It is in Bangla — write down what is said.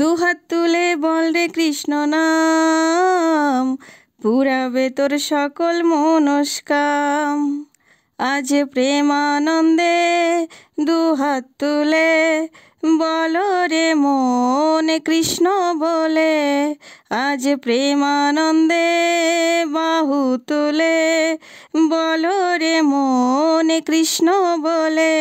দুহাত তুলে বল রে কৃষ্ণ নাম পুরাবে তোর সকল মনস্কাম আজ প্রেমানন্দে দুহাত তুলে বল রে মনে কৃষ্ণ বলে আজ প্রেমানন্দে বাহু তুলে বল রে মনে কৃষ্ণ বলে